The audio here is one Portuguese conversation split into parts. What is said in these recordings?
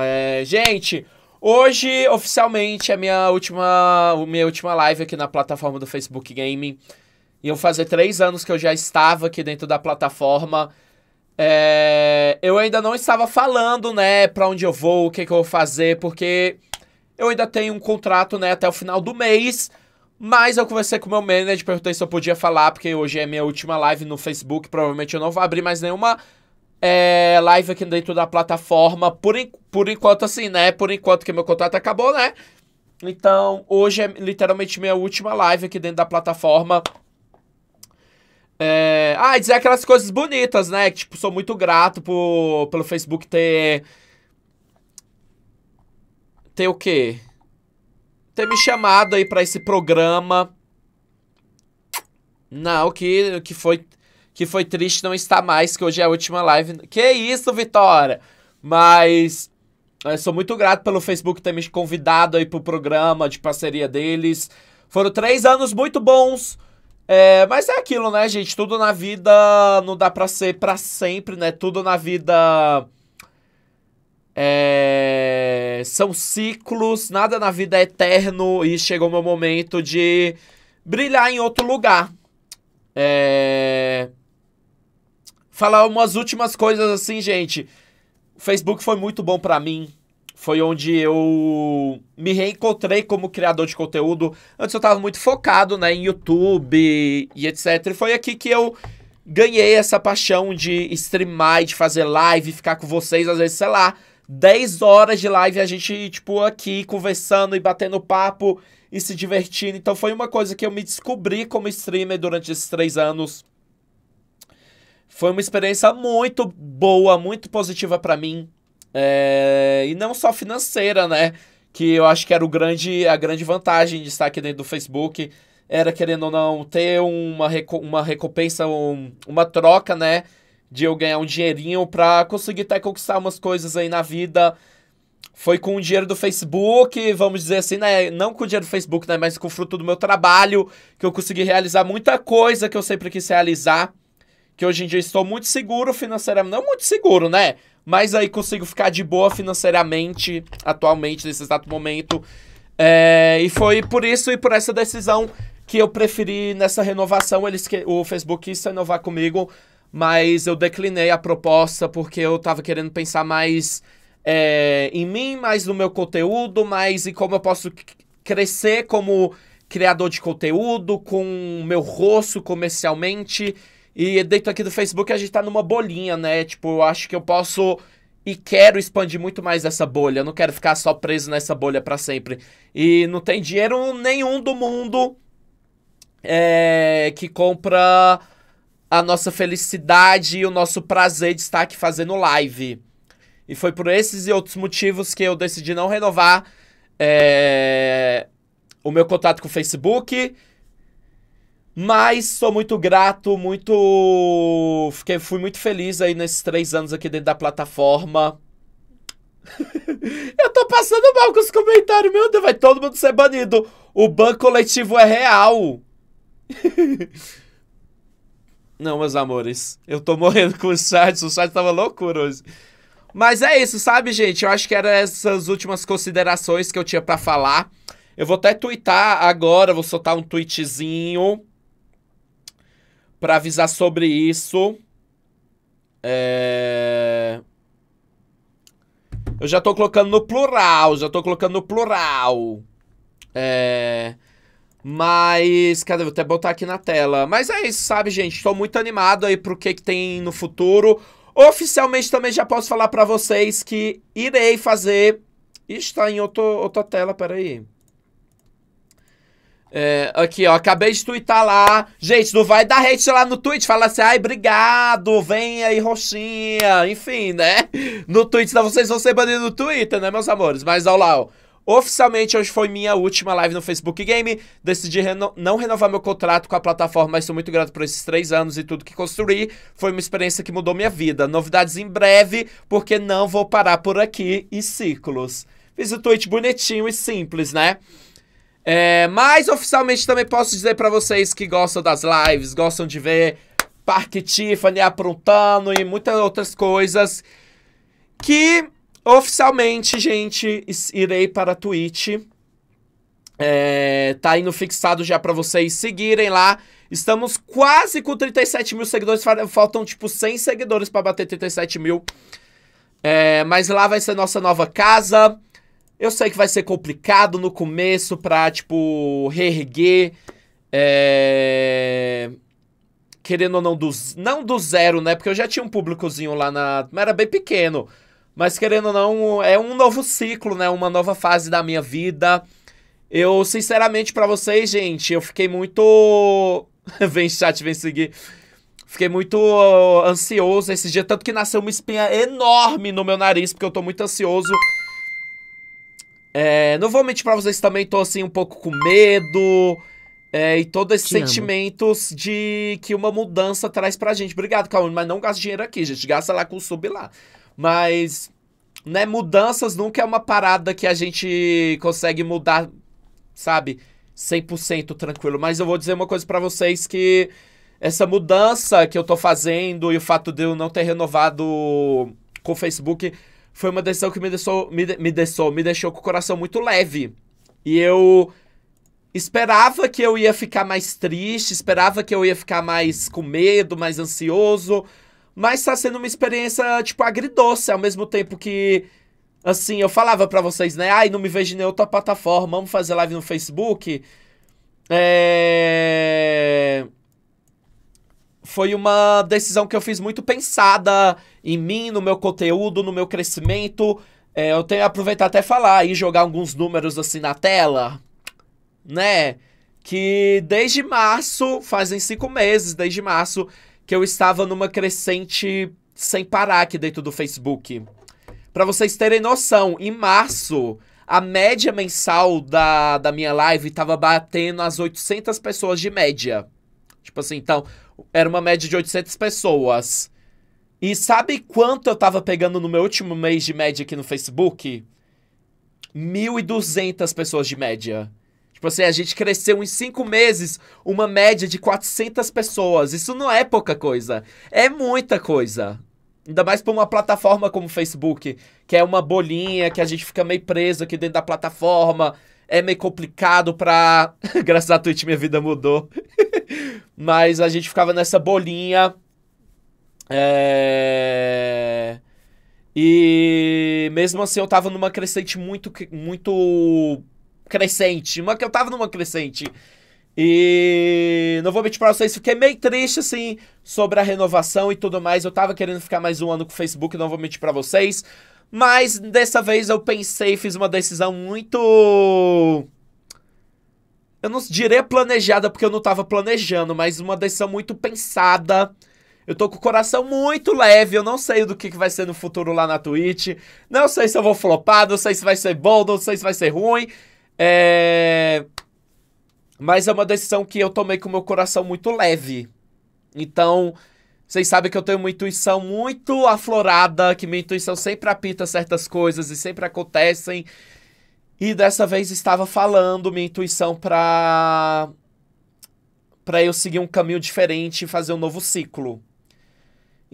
É, gente, hoje oficialmente é minha última, minha última live aqui na plataforma do Facebook Gaming. Iam fazer três anos que eu já estava aqui dentro da plataforma. É, eu ainda não estava falando, né, pra onde eu vou, o que, que eu vou fazer, porque eu ainda tenho um contrato, né, até o final do mês. Mas eu conversei com o meu manager, perguntei se eu podia falar, porque hoje é minha última live no Facebook. Provavelmente eu não vou abrir mais nenhuma é, live aqui dentro da plataforma. Por, por enquanto, assim, né? Por enquanto que meu contrato acabou, né? Então, hoje é literalmente minha última live aqui dentro da plataforma. É... Ah, e dizer aquelas coisas bonitas, né? Que, tipo, sou muito grato por... pelo Facebook ter. Ter o quê? Ter me chamado aí pra esse programa. Não, que, que foi que foi triste não estar mais, que hoje é a última live. Que isso, Vitória! Mas eu eh, sou muito grato pelo Facebook ter me convidado aí pro programa de parceria deles. Foram três anos muito bons. É, mas é aquilo, né, gente? Tudo na vida não dá pra ser pra sempre, né? Tudo na vida. É, são ciclos, nada na vida é eterno e chegou meu momento de brilhar em outro lugar. É falar umas últimas coisas assim, gente. O Facebook foi muito bom para mim. Foi onde eu me reencontrei como criador de conteúdo. Antes eu tava muito focado, né, em YouTube e etc. E foi aqui que eu ganhei essa paixão de streamar, de fazer live, ficar com vocês, às vezes, sei lá, 10 horas de live a gente, tipo, aqui conversando e batendo papo e se divertindo. Então foi uma coisa que eu me descobri como streamer durante esses três anos. Foi uma experiência muito boa, muito positiva para mim. É... E não só financeira, né? Que eu acho que era o grande, a grande vantagem de estar aqui dentro do Facebook. Era, querendo ou não, ter uma, reco uma recompensa, um, uma troca, né? De eu ganhar um dinheirinho pra conseguir até conquistar umas coisas aí na vida foi com o dinheiro do Facebook, vamos dizer assim, né? Não com o dinheiro do Facebook, né? Mas com o fruto do meu trabalho, que eu consegui realizar muita coisa que eu sempre quis realizar que hoje em dia estou muito seguro financeiramente. Não muito seguro, né? Mas aí consigo ficar de boa financeiramente, atualmente, nesse exato momento. É, e foi por isso e por essa decisão que eu preferi nessa renovação. Eles o Facebook quis renovar comigo, mas eu declinei a proposta porque eu estava querendo pensar mais é, em mim, mais no meu conteúdo, mais em como eu posso crescer como criador de conteúdo, com meu rosto comercialmente. E dentro aqui do Facebook a gente tá numa bolinha, né? Tipo, eu acho que eu posso e quero expandir muito mais essa bolha. Eu não quero ficar só preso nessa bolha para sempre. E não tem dinheiro nenhum do mundo é, que compra a nossa felicidade e o nosso prazer de estar aqui fazendo live. E foi por esses e outros motivos que eu decidi não renovar é, o meu contato com o Facebook mas sou muito grato, muito. Fiquei, fui muito feliz aí nesses três anos aqui dentro da plataforma. eu tô passando mal com os comentários, meu Deus, vai todo mundo ser banido. O ban coletivo é real. Não, meus amores, eu tô morrendo com o chat, o chat tava loucura hoje. Mas é isso, sabe, gente? Eu acho que eram essas últimas considerações que eu tinha para falar. Eu vou até twittar agora, vou soltar um tweetzinho para avisar sobre isso. É... Eu já tô colocando no plural, já tô colocando no plural. É... Mas, cadê? Vou até botar aqui na tela. Mas é isso, sabe, gente? Tô muito animado aí pro que, que tem no futuro. Oficialmente também já posso falar pra vocês que irei fazer... Está em outro, outra tela, peraí. É, aqui, ó, acabei de twittar lá. Gente, não vai dar hate lá no Twitch. Fala assim, ai, obrigado, vem aí, roxinha. Enfim, né? No Twitch, senão vocês vão ser banidos no Twitter, né, meus amores? Mas, ó lá, ó. Oficialmente, hoje foi minha última live no Facebook Game. Decidi reno não renovar meu contrato com a plataforma, mas sou muito grato por esses três anos e tudo que construí. Foi uma experiência que mudou minha vida. Novidades em breve, porque não vou parar por aqui e ciclos. Fiz o tweet bonitinho e simples, né? É, mas oficialmente também posso dizer para vocês que gostam das lives, gostam de ver Parque Tiffany aprontando e muitas outras coisas. Que oficialmente, gente, irei para a Twitch. É, tá indo fixado já para vocês seguirem lá. Estamos quase com 37 mil seguidores. Faltam tipo 100 seguidores para bater 37 mil. É, mas lá vai ser nossa nova casa. Eu sei que vai ser complicado no começo pra, tipo, reerguer. É... Querendo ou não, do, não do zero, né? Porque eu já tinha um públicozinho lá na. Mas era bem pequeno. Mas querendo ou não, é um novo ciclo, né? Uma nova fase da minha vida. Eu, sinceramente, para vocês, gente, eu fiquei muito. vem chat, vem seguir. Fiquei muito ansioso esse dia, tanto que nasceu uma espinha enorme no meu nariz, porque eu tô muito ansioso. É, não vou mentir pra vocês também, tô assim um pouco com medo. É, e todos esses sentimentos amo. de que uma mudança traz pra gente. Obrigado, Calma, mas não gasta dinheiro aqui, gente. Gasta lá com o sub lá. Mas, né, mudanças nunca é uma parada que a gente consegue mudar, sabe, 100% tranquilo. Mas eu vou dizer uma coisa para vocês que essa mudança que eu tô fazendo e o fato de eu não ter renovado com o Facebook foi uma decisão que me deixou, me, me, deixou, me deixou com o coração muito leve. E eu esperava que eu ia ficar mais triste, esperava que eu ia ficar mais com medo, mais ansioso. Mas tá sendo uma experiência, tipo, agridoce, ao mesmo tempo que. Assim, eu falava para vocês, né? Ai, não me vejo em outra plataforma, vamos fazer live no Facebook. É. Foi uma decisão que eu fiz muito pensada em mim, no meu conteúdo, no meu crescimento. É, eu tenho que aproveitar até falar e jogar alguns números assim na tela, né? Que desde março, fazem cinco meses, desde março, que eu estava numa crescente sem parar aqui dentro do Facebook. Para vocês terem noção, em março, a média mensal da, da minha live estava batendo as 800 pessoas de média. Tipo assim, então, era uma média de 800 pessoas. E sabe quanto eu tava pegando no meu último mês de média aqui no Facebook? 1.200 pessoas de média. Tipo assim, a gente cresceu em cinco meses uma média de 400 pessoas. Isso não é pouca coisa. É muita coisa. Ainda mais pra uma plataforma como o Facebook, que é uma bolinha, que a gente fica meio preso aqui dentro da plataforma. É meio complicado pra. Graças à Twitch minha vida mudou. Mas a gente ficava nessa bolinha é... E mesmo assim eu tava numa crescente muito. Muito. Crescente. Uma que eu tava numa crescente. E não vou mentir pra vocês, fiquei meio triste assim sobre a renovação e tudo mais. Eu tava querendo ficar mais um ano com o Facebook, não vou mentir pra vocês. Mas dessa vez eu pensei, fiz uma decisão muito. Eu não direi planejada porque eu não tava planejando, mas uma decisão muito pensada eu tô com o coração muito leve, eu não sei do que, que vai ser no futuro lá na Twitch. Não sei se eu vou flopar, não sei se vai ser bom, não sei se vai ser ruim. É... Mas é uma decisão que eu tomei com o meu coração muito leve. Então, vocês sabem que eu tenho uma intuição muito aflorada, que minha intuição sempre apita certas coisas e sempre acontecem. E dessa vez estava falando minha intuição pra. pra eu seguir um caminho diferente e fazer um novo ciclo.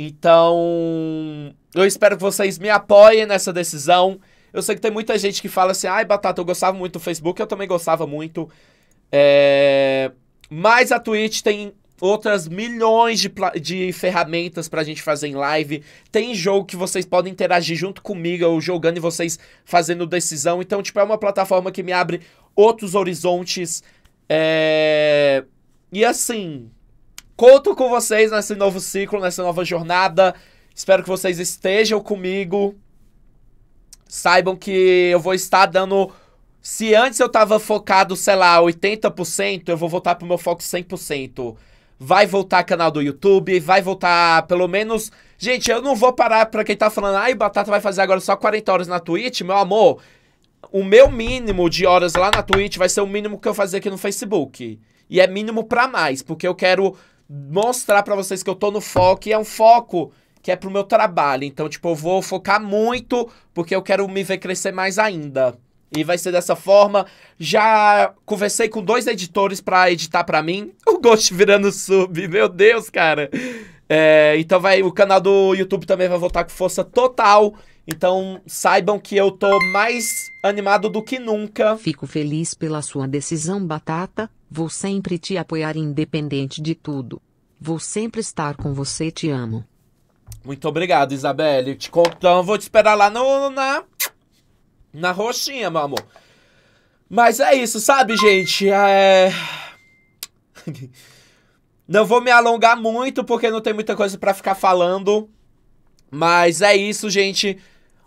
Então, eu espero que vocês me apoiem nessa decisão. Eu sei que tem muita gente que fala assim, ai, Batata, eu gostava muito do Facebook, eu também gostava muito. É... Mas a Twitch tem outras milhões de, de ferramentas pra gente fazer em live. Tem jogo que vocês podem interagir junto comigo, eu jogando e vocês fazendo decisão. Então, tipo, é uma plataforma que me abre outros horizontes. É... E assim, Conto com vocês nesse novo ciclo, nessa nova jornada. Espero que vocês estejam comigo. Saibam que eu vou estar dando. Se antes eu tava focado, sei lá, 80%, eu vou voltar pro meu foco 100%. Vai voltar canal do YouTube, vai voltar pelo menos. Gente, eu não vou parar pra quem tá falando, ai, Batata vai fazer agora só 40 horas na Twitch, meu amor. O meu mínimo de horas lá na Twitch vai ser o mínimo que eu fazer aqui no Facebook. E é mínimo pra mais, porque eu quero mostrar para vocês que eu tô no foco e é um foco que é pro meu trabalho. Então, tipo, eu vou focar muito porque eu quero me ver crescer mais ainda. E vai ser dessa forma. Já conversei com dois editores para editar para mim. O Ghost virando sub, meu Deus, cara. É, então vai, o canal do YouTube também vai voltar com força total. Então saibam que eu tô mais animado do que nunca. Fico feliz pela sua decisão, Batata. Vou sempre te apoiar independente de tudo. Vou sempre estar com você, te amo. Muito obrigado, Isabelle. Te contando, vou te esperar lá no, na, na roxinha, meu amor. Mas é isso, sabe, gente? É... Não vou me alongar muito, porque não tem muita coisa para ficar falando. Mas é isso, gente.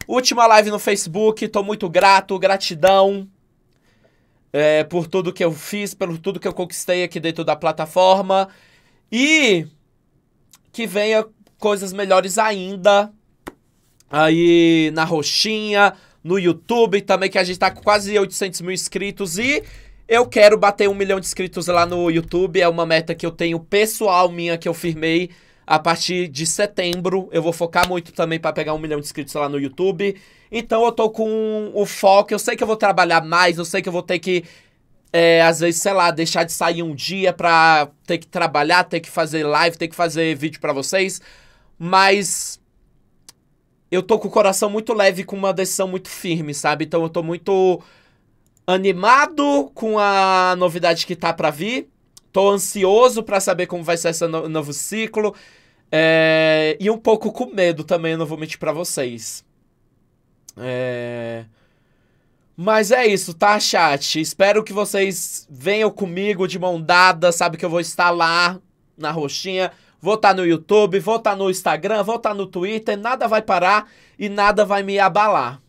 Última live no Facebook. Tô muito grato, gratidão é, por tudo que eu fiz, pelo tudo que eu conquistei aqui dentro da plataforma. E que venha coisas melhores ainda aí na roxinha, no YouTube também, que a gente tá com quase 800 mil inscritos e eu quero bater um milhão de inscritos lá no YouTube, é uma meta que eu tenho pessoal minha que eu firmei a partir de setembro, eu vou focar muito também para pegar um milhão de inscritos lá no YouTube. Então eu tô com o foco, eu sei que eu vou trabalhar mais, eu sei que eu vou ter que, é, às vezes, sei lá, deixar de sair um dia pra ter que trabalhar, ter que fazer live, ter que fazer vídeo para vocês. Mas eu tô com o coração muito leve, com uma decisão muito firme, sabe? Então eu tô muito animado com a novidade que tá pra vir. Tô ansioso para saber como vai ser esse no novo ciclo. É, e um pouco com medo também, eu não vou mentir pra vocês. É... Mas é isso, tá, chat? Espero que vocês venham comigo de mão dada, sabe que eu vou estar lá na roxinha. Vou estar tá no YouTube, vou estar tá no Instagram, vou estar tá no Twitter, nada vai parar e nada vai me abalar.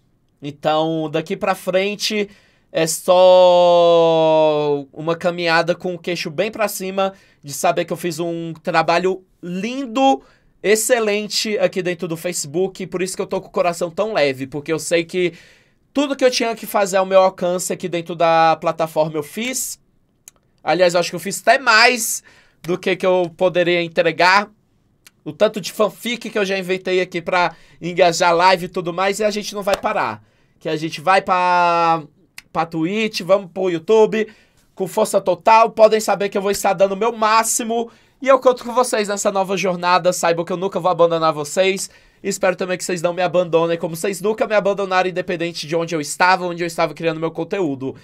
Então, daqui pra frente, é só uma caminhada com o queixo bem para cima de saber que eu fiz um trabalho lindo, excelente aqui dentro do Facebook, por isso que eu tô com o coração tão leve, porque eu sei que tudo que eu tinha que fazer ao meu alcance aqui dentro da plataforma eu fiz. Aliás, eu acho que eu fiz até mais do que que eu poderia entregar. O tanto de fanfic que eu já inventei aqui para engajar live e tudo mais, e a gente não vai parar. Que a gente vai para pra Twitch, vamos pro YouTube. Com força total, podem saber que eu vou estar dando o meu máximo. E eu conto com vocês nessa nova jornada. Saibam que eu nunca vou abandonar vocês. Espero também que vocês não me abandonem, como vocês nunca me abandonaram, independente de onde eu estava, onde eu estava criando meu conteúdo.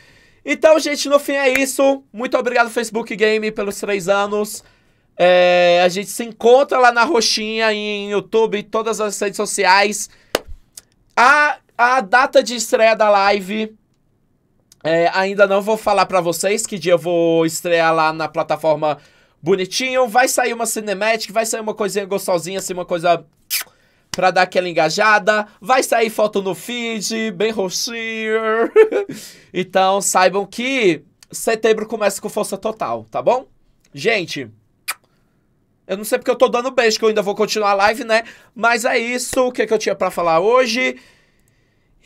Então, gente, no fim é isso. Muito obrigado, Facebook Game, pelos três anos. É, a gente se encontra lá na Roxinha, em YouTube, em todas as redes sociais. A, a data de estreia da live é, ainda não vou falar para vocês que dia eu vou estrear lá na plataforma bonitinho. Vai sair uma cinemática, vai sair uma coisinha gostosinha, assim, uma coisa pra dar aquela engajada. Vai sair foto no feed, bem roxinho. então, saibam que setembro começa com força total, tá bom? Gente, eu não sei porque eu tô dando beijo, que eu ainda vou continuar a live, né? Mas é isso, o que, é que eu tinha para falar hoje.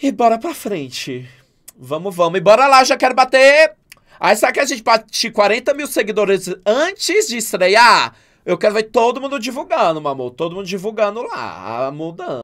E bora pra frente. Vamos, vamos. E bora lá, já quero bater. Aí será que a gente bate 40 mil seguidores antes de estrear? Eu quero ver todo mundo divulgando, amor, Todo mundo divulgando lá, a mudança.